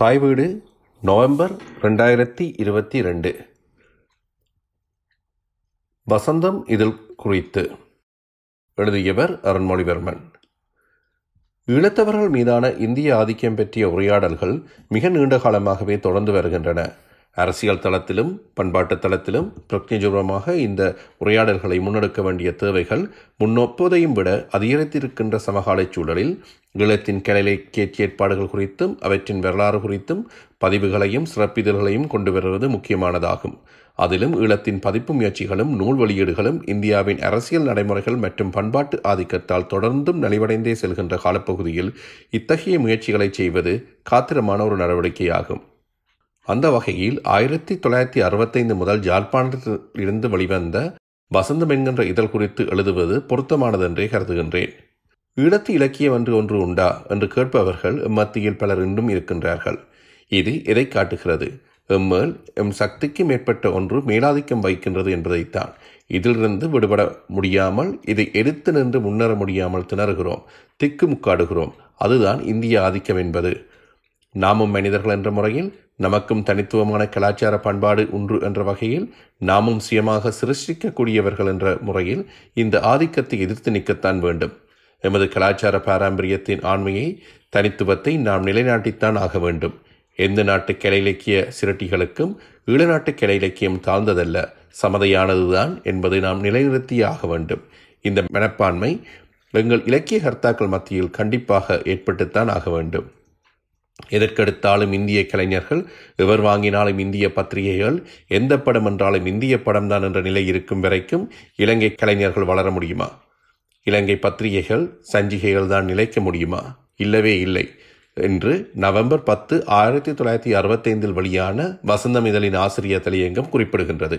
தாய் வீடு நவம்பர் ரெண்டாயிரத்தி இருபத்தி ரெண்டு வசந்தம் இதில் குறித்து எழுதியவர் அருண்மொழிவர்மன் ஈழத்தவர்கள் மீதான இந்திய ஆதிக்கம் பற்றிய உரையாடல்கள் மிக நீண்ட காலமாகவே தொடர்ந்து வருகின்றன அரசியல் தளத்திலும் பண்பாட்டு தளத்திலும் பிரக்ஞஜூபமாக இந்த உரையாடல்களை முன்னெடுக்க வேண்டிய தேவைகள் முன்னொப்பதையும் விட அதிகரித்திருக்கின்ற சமகால சூழலில் ஈழத்தின் கேட்டி ஏற்பாடுகள் குறித்தும் அவற்றின் வரலாறு குறித்தும் பதிவுகளையும் சிறப்பிதழ்களையும் கொண்டு வருவது முக்கியமானதாகும் அதிலும் ஈழத்தின் பதிப்பு முயற்சிகளும் நூல் வெளியீடுகளும் இந்தியாவின் அரசியல் நடைமுறைகள் மற்றும் பண்பாட்டு ஆதிக்கத்தால் தொடர்ந்தும் நலிவடைந்தே செல்கின்ற காலப்பகுதியில் இத்தகைய முயற்சிகளை செய்வது காத்திரமான ஒரு நடவடிக்கையாகும் அந்த வகையில் ஆயிரத்தி தொள்ளாயிரத்தி அறுபத்தைந்து முதல் யாழ்ப்பாணத்தில் இருந்து வெளிவந்த வசந்தம் என்கின்ற இதழ் குறித்து எழுதுவது பொருத்தமானதென்றே கருதுகின்றேன் ஈழத்து இலக்கியம் என்று ஒன்று உண்டா என்று கேட்பவர்கள் மத்தியில் பலர் இன்றும் இருக்கின்றார்கள் இது எதை காட்டுகிறது எம்மேல் எம் சக்திக்கு மேற்பட்ட ஒன்று மேலாதிக்கம் வைக்கின்றது என்பதைத்தான் இதிலிருந்து விடுபட முடியாமல் இதை எடுத்து நின்று முன்னேற முடியாமல் திணறுகிறோம் திக்கு முக்காடுகிறோம் அதுதான் இந்திய ஆதிக்கம் என்பது நாமும் மனிதர்கள் என்ற முறையில் நமக்கும் தனித்துவமான கலாச்சார பண்பாடு உண்டு என்ற வகையில் நாமும் சுயமாக சிருஷ்டிக்கக்கூடியவர்கள் என்ற முறையில் இந்த ஆதிக்கத்தை எதிர்த்து நிற்கத்தான் வேண்டும் எமது கலாச்சார பாரம்பரியத்தின் ஆண்மையை தனித்துவத்தை நாம் நிலைநாட்டித்தான் ஆக வேண்டும் எந்த நாட்டு கிளை இலக்கிய சிரட்டிகளுக்கும் ஈழநாட்டு கிளை இலக்கியம் தாழ்ந்ததல்ல சமதையானதுதான் என்பதை நாம் நிலைநிறுத்தியே ஆக வேண்டும் இந்த மனப்பான்மை எங்கள் இலக்கிய கர்த்தாக்கள் மத்தியில் கண்டிப்பாக ஏற்பட்டுத்தான் ஆக வேண்டும் எதற்கெடுத்தாலும் இந்திய கலைஞர்கள் எவர் வாங்கினாலும் இந்திய பத்திரிகைகள் எந்த படம் என்றாலும் இந்திய படம்தான் என்ற நிலை இருக்கும் வரைக்கும் இலங்கை கலைஞர்கள் வளர முடியுமா இலங்கை பத்திரிகைகள் சஞ்சிகைகள் தான் நிலைக்க முடியுமா இல்லவே இல்லை என்று நவம்பர் பத்து ஆயிரத்தி தொள்ளாயிரத்தி அறுபத்தைந்தில் வெளியான வசந்தம் இதழின் ஆசிரியர் தலையங்கம் குறிப்பிடுகின்றது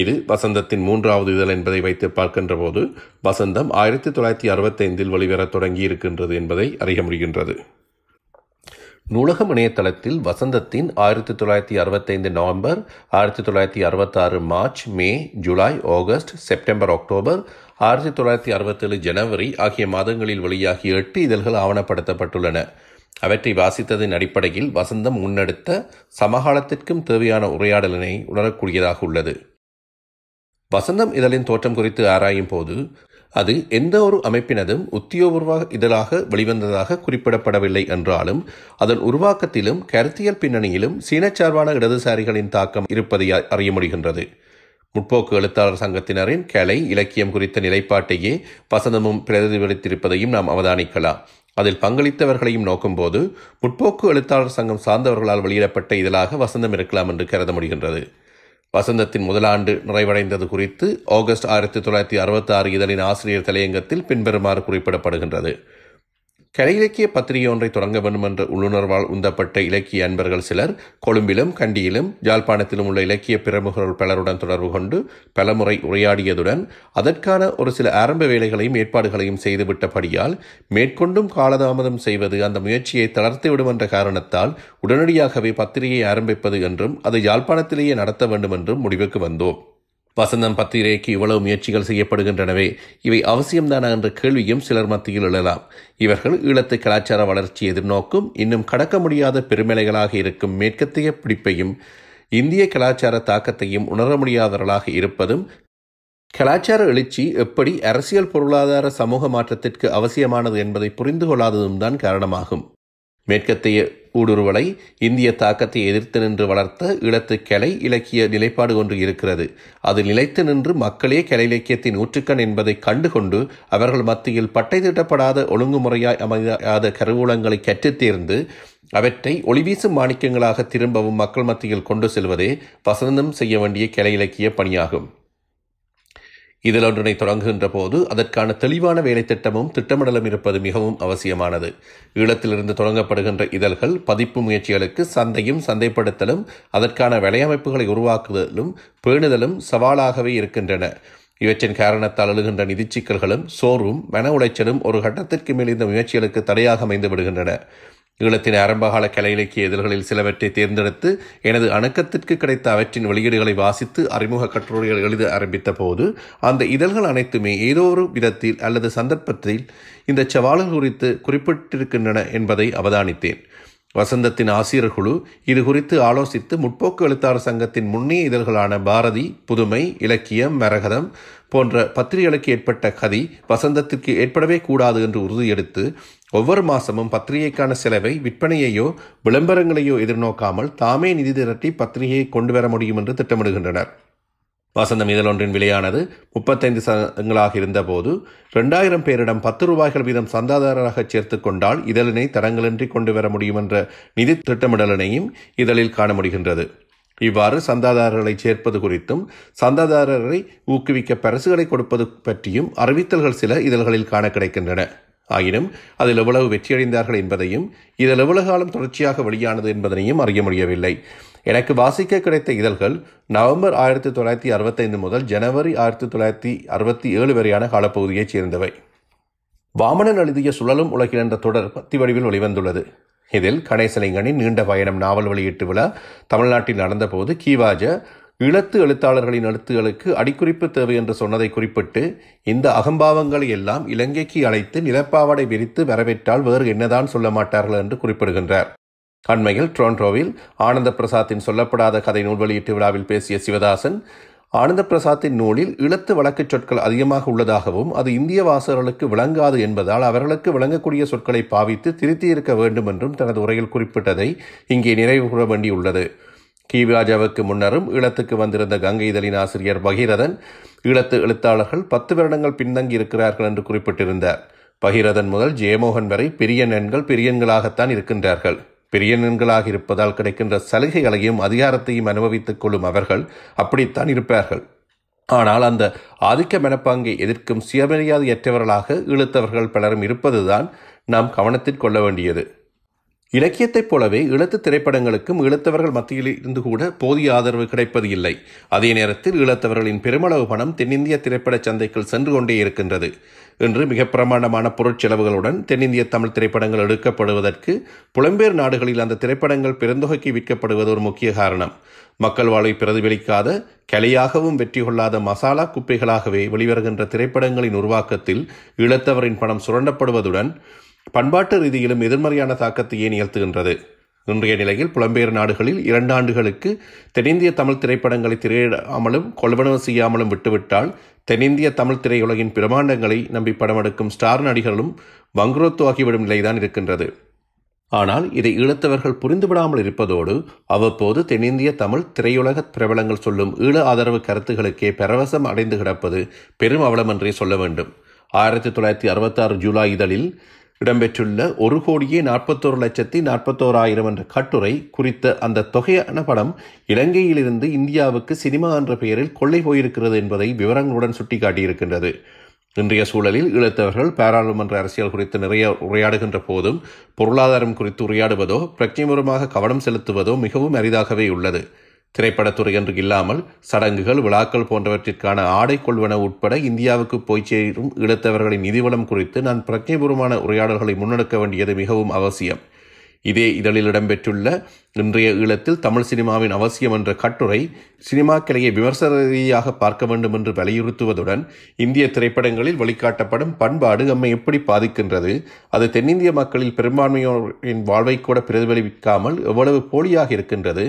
இது வசந்தத்தின் மூன்றாவது இதழ் என்பதை வைத்து பார்க்கின்ற போது வசந்தம் ஆயிரத்தி தொள்ளாயிரத்தி அறுபத்தைந்தில் வெளிவர தொடங்கி இருக்கின்றது என்பதை அறிய முடிகின்றது நூலகம் இணையதளத்தில் வசந்தத்தின் ஆயிரத்தி தொள்ளாயிரத்தி அறுபத்தைந்து நவம்பர் ஆயிரத்தி தொள்ளாயிரத்தி அறுபத்தாறு மார்ச் மே ஜூலை ஆகஸ்ட் செப்டம்பர் அக்டோபர் ஆயிரத்தி தொள்ளாயிரத்தி அறுபத்தேழு ஜனவரி ஆகிய மாதங்களில் வெளியாகிய எட்டு இதழ்கள் ஆவணப்படுத்தப்பட்டுள்ளன அவற்றை வாசித்ததன் அடிப்படையில் வசந்தம் முன்னெடுத்த சமகாலத்திற்கும் தேவையான உரையாடலினை உணரக்கூடியதாக உள்ளது வசந்தம் இதழின் தோற்றம் குறித்து ஆராயும் போது அது எந்த ஒரு அமைப்பினதும் உத்தியோகபூர்வ இதழாக வெளிவந்ததாக குறிப்பிடப்படவில்லை என்றாலும் அதன் உருவாக்கத்திலும் கருத்தியல் பின்னணியிலும் சீனச்சார்பான இடதுசாரிகளின் தாக்கம் இருப்பதை அறிய முடிகின்றது முற்போக்கு எழுத்தாளர் சங்கத்தினரின் கலை இலக்கியம் குறித்த நிலைப்பாட்டையே வசந்தமும் பிரதிபலித்திருப்பதையும் நாம் அவதானிக்கலாம் அதில் பங்களித்தவர்களையும் நோக்கும்போது முற்போக்கு எழுத்தாளர் சங்கம் சார்ந்தவர்களால் வெளியிடப்பட்ட இதழாக வசந்தம் இருக்கலாம் என்று கருத முடிகின்றது வசந்தத்தின் முதலாண்டு நிறைவடைந்தது குறித்து ஆகஸ்ட் ஆயிரத்தி தொள்ளாயிரத்தி அறுபத்தி ஆறு இதழின் ஆசிரியர் தலையங்கத்தில் பின்வருமாறு குறிப்பிடப்படுகின்றது கலை இலக்கிய பத்திரிகை ஒன்றை தொடங்க வேண்டும் என்ற உள்ளுணர்வால் உந்தப்பட்ட இலக்கிய அன்பர்கள் சிலர் கொழும்பிலும் கண்டியிலும் யாழ்ப்பாணத்திலும் உள்ள இலக்கிய பிரமுகர்கள் பலருடன் தொடர்பு கொண்டு பலமுறை உரையாடியதுடன் அதற்கான ஒரு சில ஆரம்ப வேலைகளையும் ஏற்பாடுகளையும் செய்துவிட்டபடியால் மேற்கொண்டும் காலதாமதம் செய்வது அந்த முயற்சியை தளர்த்துவிடும் என்ற காரணத்தால் உடனடியாகவே பத்திரிகையை ஆரம்பிப்பது என்றும் அதை யாழ்ப்பாணத்திலேயே நடத்த வேண்டும் என்றும் முடிவுக்கு வந்தோம் வசந்தம் பத்திரிகைக்கு இவ்வளவு முயற்சிகள் செய்யப்படுகின்றனவே இவை அவசியம்தானா என்ற கேள்வியும் சிலர் மத்தியில் எழலாம் இவர்கள் ஈழத்து கலாச்சார வளர்ச்சி எதிர்நோக்கும் இன்னும் கடக்க முடியாத பெருமலைகளாக இருக்கும் மேற்கத்திய பிடிப்பையும் இந்திய கலாச்சார தாக்கத்தையும் உணர முடியாதவர்களாக இருப்பதும் கலாச்சார எழுச்சி எப்படி அரசியல் பொருளாதார சமூக மாற்றத்திற்கு அவசியமானது என்பதை புரிந்து கொள்ளாததும் தான் காரணமாகும் மேற்கத்திய ஊடுருவலை இந்திய தாக்கத்தை எதிர்த்து நின்று வளர்த்த இடத்து கிளை இலக்கிய நிலைப்பாடு ஒன்று இருக்கிறது அது நிலைத்து நின்று மக்களே கிளை இலக்கியத்தின் ஊற்றுக்கண் என்பதை கண்டுகொண்டு அவர்கள் மத்தியில் பட்டை திட்டப்படாத ஒழுங்குமுறையாய் அமையாத கருவூலங்களை தேர்ந்து அவற்றை ஒளிவீசும் மாணிக்கங்களாக திரும்பவும் மக்கள் மத்தியில் கொண்டு செல்வதே வசந்தம் செய்ய வேண்டிய கிளை இலக்கிய பணியாகும் இதில் ஒன்றினை தொடங்குகின்ற போது அதற்கான தெளிவான வேலை திட்டமும் திட்டமிடலும் இருப்பது மிகவும் அவசியமானது ஈழத்திலிருந்து தொடங்கப்படுகின்ற இதழ்கள் பதிப்பு முயற்சிகளுக்கு சந்தையும் சந்தைப்படுத்தலும் அதற்கான வேலையமைப்புகளை உருவாக்குதலும் பேணுதலும் சவாலாகவே இருக்கின்றன இவற்றின் காரணத்தால் அழுகின்ற நிதி சிக்கல்களும் சோர்வும் மன உளைச்சலும் ஒரு கட்டத்திற்கு மேல் இந்த முயற்சிகளுக்கு தடையாக அமைந்து விடுகின்றன ஈழத்தின் ஆரம்பகால கலை இலக்கிய இதழ்களில் சிலவற்றை தேர்ந்தெடுத்து எனது அணுக்கத்திற்கு கிடைத்த அவற்றின் வெளியீடுகளை வாசித்து அறிமுக கட்டுரைகள் எழுத ஆரம்பித்த போது அந்த இதழ்கள் அனைத்துமே ஏதோ ஒரு விதத்தில் அல்லது சந்தர்ப்பத்தில் இந்த சவால்கள் குறித்து குறிப்பிட்டிருக்கின்றன என்பதை அவதானித்தேன் வசந்தத்தின் ஆசிரியர் குழு இது குறித்து ஆலோசித்து முற்போக்கு எழுத்தாளர் சங்கத்தின் முன்னிய இதழ்களான பாரதி புதுமை இலக்கியம் மரகதம் போன்ற பத்திரிகைகளுக்கு ஏற்பட்ட கதி வசந்தத்திற்கு ஏற்படவே கூடாது என்று உறுதியெடுத்து ஒவ்வொரு மாதமும் பத்திரிகைக்கான செலவை விற்பனையையோ விளம்பரங்களையோ எதிர்நோக்காமல் தாமே நிதி திரட்டி பத்திரிகையை கொண்டு வர முடியும் என்று திட்டமிடுகின்றனர் வசந்தம் இதழொன்றின் விலையானது முப்பத்தைந்து சதங்களாக இருந்தபோது ரெண்டாயிரம் பேரிடம் பத்து ரூபாய்கள் வீதம் சந்தாதாரராக சேர்த்து கொண்டால் இதழினை தடங்களின்றி கொண்டு வர முடியும் என்ற நிதி திட்டமிடலினையும் இதழில் காண முடிகின்றது இவ்வாறு சந்தாதாரர்களை சேர்ப்பது குறித்தும் சந்தாதாரரை ஊக்குவிக்க பரிசுகளை கொடுப்பது பற்றியும் அறிவித்தல்கள் சில இதழ்களில் காண கிடைக்கின்றன ஆயினும் அதில் எவ்வளவு வெற்றியடைந்தார்கள் என்பதையும் இதில் எவ்வளவு காலம் தொடர்ச்சியாக வெளியானது என்பதனையும் அறிய முடியவில்லை எனக்கு வாசிக்க கிடைத்த இதழ்கள் நவம்பர் ஆயிரத்தி தொள்ளாயிரத்தி அறுபத்தைந்து முதல் ஜனவரி ஆயிரத்தி தொள்ளாயிரத்தி அறுபத்தி ஏழு வரையான காலப்பகுதியைச் சேர்ந்தவை வாமனன் எழுதிய சுழலும் உலகில் என்ற தொடர் பத்தி வடிவில் வெளிவந்துள்ளது இதில் கணேசலிங்கனின் நீண்ட பயணம் நாவல் வெளியீட்டு விழா தமிழ்நாட்டில் நடந்தபோது கீவாஜ இழத்து எழுத்தாளர்களின் எழுத்துகளுக்கு அடிக்குறிப்பு தேவை என்று சொன்னதை குறிப்பிட்டு இந்த அகம்பாவங்களை எல்லாம் இலங்கைக்கு அழைத்து நிலப்பாவடை விரித்து வரவேற்றால் வேறு என்னதான் சொல்ல மாட்டார்கள் என்று குறிப்பிடுகின்றார் அண்மையில் ட்ரோன்ட்ரோவில் ஆனந்த பிரசாத்தின் சொல்லப்படாத கதை நூல் வெளியீட்டு விழாவில் பேசிய சிவதாசன் ஆனந்த பிரசாத்தின் நூலில் இழத்து வழக்கு சொற்கள் அதிகமாக உள்ளதாகவும் அது இந்திய வாசகர்களுக்கு விளங்காது என்பதால் அவர்களுக்கு விளங்கக்கூடிய சொற்களை பாவித்து திருத்தியிருக்க வேண்டும் என்றும் தனது உரையில் குறிப்பிட்டதை இங்கே நிறைவு கூற வேண்டியுள்ளது கிவிராஜாவுக்கு முன்னரும் ஈழத்துக்கு வந்திருந்த கங்கை இதழின் ஆசிரியர் பகீரதன் ஈழத்து எழுத்தாளர்கள் பத்து வருடங்கள் பின்தங்கி இருக்கிறார்கள் என்று குறிப்பிட்டிருந்தார் பகீரதன் முதல் ஜெயமோகன் வரை நண்கள் பெரியன்களாகத்தான் இருக்கின்றார்கள் நண்களாக இருப்பதால் கிடைக்கின்ற சலுகைகளையும் அதிகாரத்தையும் அனுபவித்துக் கொள்ளும் அவர்கள் அப்படித்தான் இருப்பார்கள் ஆனால் அந்த ஆதிக்க மனப்பாங்கை எதிர்க்கும் சுயமரியாதையற்றவர்களாக இழுத்தவர்கள் பலரும் இருப்பதுதான் நாம் கவனத்தில் கொள்ள வேண்டியது இலக்கியத்தைப் போலவே இழத்து திரைப்படங்களுக்கும் இழுத்தவர்கள் மத்தியில் இருந்து கூட போதிய ஆதரவு கிடைப்பது இல்லை அதே நேரத்தில் இழுத்தவர்களின் பெருமளவு பணம் தென்னிந்திய திரைப்பட சந்தைக்குள் சென்று கொண்டே இருக்கின்றது இன்று மிக பிரமாண்டமான பொருட்செலவுகளுடன் தென்னிந்திய தமிழ் திரைப்படங்கள் எடுக்கப்படுவதற்கு புலம்பெயர் நாடுகளில் அந்த திரைப்படங்கள் பெருந்தொகைக்கு விற்கப்படுவது ஒரு முக்கிய காரணம் மக்கள் வாழ்வை பிரதிபலிக்காத கலையாகவும் வெற்றி கொள்ளாத மசாலா குப்பைகளாகவே வெளிவருகின்ற திரைப்படங்களின் உருவாக்கத்தில் இழத்தவரின் பணம் சுரண்டப்படுவதுடன் பண்பாட்டு ரீதியிலும் எதிர்மறையான தாக்கத்தையே நிகழ்த்துகின்றது இன்றைய நிலையில் புலம்பெயர் நாடுகளில் இரண்டு ஆண்டுகளுக்கு தென்னிந்திய தமிழ் திரைப்படங்களை திரையிடாமலும் கொள்வனவு செய்யாமலும் விட்டுவிட்டால் தென்னிந்திய தமிழ் திரையுலகின் பிரமாண்டங்களை நம்பி படமெடுக்கும் ஸ்டார் நடிகர்களும் வங்குரத்துவாகிவிடும் நிலைதான் இருக்கின்றது ஆனால் இதை ஈழத்தவர்கள் புரிந்துவிடாமல் இருப்பதோடு அவ்வப்போது தென்னிந்திய தமிழ் திரையுலக பிரபலங்கள் சொல்லும் ஈழ ஆதரவு கருத்துகளுக்கே பரவசம் அடைந்து கிடப்பது பெரும் அவலமன்றே சொல்ல வேண்டும் ஆயிரத்தி தொள்ளாயிரத்தி அறுபத்தாறு ஜூலை இதழில் இடம்பெற்றுள்ள ஒரு கோடியே நாற்பத்தோரு லட்சத்தி நாற்பத்தோராயிரம் என்ற கட்டுரை குறித்த அந்த தொகையான படம் இலங்கையிலிருந்து இந்தியாவுக்கு சினிமா என்ற பெயரில் கொள்ளை போயிருக்கிறது என்பதை விவரங்களுடன் சுட்டிக்காட்டியிருக்கின்றது இன்றைய சூழலில் இழுத்தவர்கள் பாராளுமன்ற அரசியல் குறித்து நிறைய உரையாடுகின்ற போதும் பொருளாதாரம் குறித்து உரையாடுவதோ பிரச்சனைபுரமாக கவனம் செலுத்துவதோ மிகவும் அரிதாகவே உள்ளது திரைப்படத்துறை என்று இல்லாமல் சடங்குகள் விழாக்கள் போன்றவற்றிற்கான ஆடை கொள்வன உட்பட இந்தியாவுக்கு போய் சேரும் இழுத்தவர்களின் நிதிவளம் குறித்து நான் பிரஜைபூர்வமான உரையாடல்களை முன்னெடுக்க வேண்டியது மிகவும் அவசியம் இதே இதழில் இடம்பெற்றுள்ள இன்றைய ஈழத்தில் தமிழ் சினிமாவின் அவசியம் என்ற கட்டுரை சினிமா கலையை விமர்சன ரீதியாக பார்க்க வேண்டும் என்று வலியுறுத்துவதுடன் இந்திய திரைப்படங்களில் வழிகாட்டப்படும் பண்பாடு நம்மை எப்படி பாதிக்கின்றது அது தென்னிந்திய மக்களில் பெரும்பான்மையோரின் வாழ்வை கூட பிரதிபலிக்காமல் எவ்வளவு போலியாக இருக்கின்றது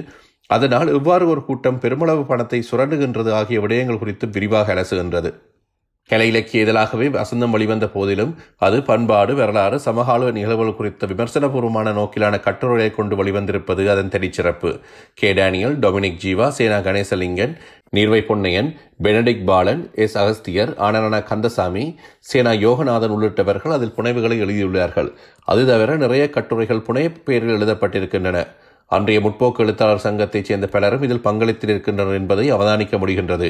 அதனால் இவ்வாறு ஒரு கூட்டம் பெருமளவு பணத்தை சுரண்டுகின்றது ஆகிய விடயங்கள் குறித்து விரிவாக அலசுகின்றது கலை இலக்கிய இதழாகவே வசந்தம் வழிவந்த போதிலும் அது பண்பாடு வரலாறு சமகால நிகழ்வுகள் குறித்த விமர்சனபூர்வமான நோக்கிலான கட்டுரைகளை கொண்டு வழிவந்திருப்பது அதன் தனிச்சிறப்பு கே டேனியல் டொமினிக் ஜீவா சேனா கணேசலிங்கன் நீர்வை பொன்னையன் பெனடிக் பாலன் எஸ் அகஸ்தியர் ஆனரண கந்தசாமி சேனா யோகநாதன் உள்ளிட்டவர்கள் அதில் புனைவுகளை எழுதியுள்ளார்கள் அது தவிர நிறைய கட்டுரைகள் புனைய பெயரில் எழுதப்பட்டிருக்கின்றன அன்றைய முற்போக்கு எழுத்தாளர் சங்கத்தைச் சேர்ந்த பலரும் இதில் பங்களித்திருக்கின்றனர் என்பதை அவதானிக்க முடிகின்றது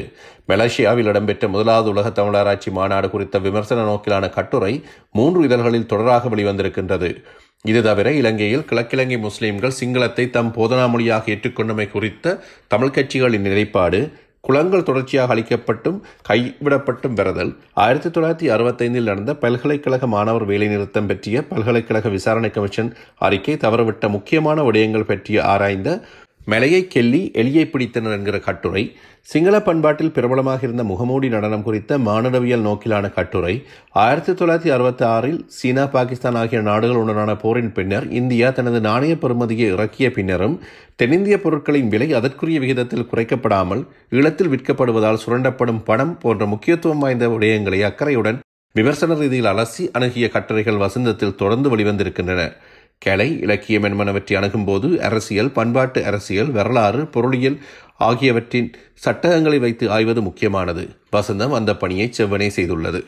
மலேசியாவில் இடம்பெற்ற முதலாவது உலக தமிழராட்சி மாநாடு குறித்த விமர்சன நோக்கிலான கட்டுரை மூன்று இதழ்களில் தொடராக வெளிவந்திருக்கின்றது இது தவிர இலங்கையில் கிழக்கிழங்கை முஸ்லிம்கள் சிங்களத்தை தம் போதனா மொழியாக ஏற்றுக்கொண்டமை குறித்த தமிழ்கட்சிகளின் கட்சிகளின் நிலைப்பாடு குளங்கள் தொடர்ச்சியாக அளிக்கப்பட்டும் கைவிடப்பட்டும் வருதல் ஆயிரத்தி தொள்ளாயிரத்தி அறுபத்தைந்தில் நடந்த பல்கலைக்கழக மாணவர் வேலைநிறுத்தம் பற்றிய பல்கலைக்கழக விசாரணை கமிஷன் அறிக்கை தவறவிட்ட முக்கியமான விடயங்கள் பற்றி ஆராய்ந்த மலையை கெல்லி எலியை பிடித்தனர் என்கிற கட்டுரை சிங்கள பண்பாட்டில் பிரபலமாக இருந்த முகமூடி நடனம் குறித்த மானுடவியல் நோக்கிலான கட்டுரை ஆயிரத்தி தொள்ளாயிரத்தி அறுபத்தி ஆறில் சீனா பாகிஸ்தான் ஆகிய நாடுகளுடனான போரின் பின்னர் இந்தியா தனது நாணய பெறுமதியை இறக்கிய பின்னரும் தென்னிந்திய பொருட்களின் விலை அதற்குரிய விகிதத்தில் குறைக்கப்படாமல் ஈழத்தில் விற்கப்படுவதால் சுரண்டப்படும் பணம் போன்ற முக்கியத்துவம் வாய்ந்த விடயங்களை அக்கறையுடன் விமர்சன ரீதியில் அலசி அணுகிய கட்டுரைகள் வசந்தத்தில் தொடர்ந்து வெளிவந்திருக்கின்றன கலை இலக்கியம் என்பனவற்றை அணுகும்போது அரசியல் பண்பாட்டு அரசியல் வரலாறு பொருளியல் ஆகியவற்றின் சட்டகங்களை வைத்து ஆய்வது முக்கியமானது வசந்தம் அந்த பணியை செவ்வனே செய்துள்ளது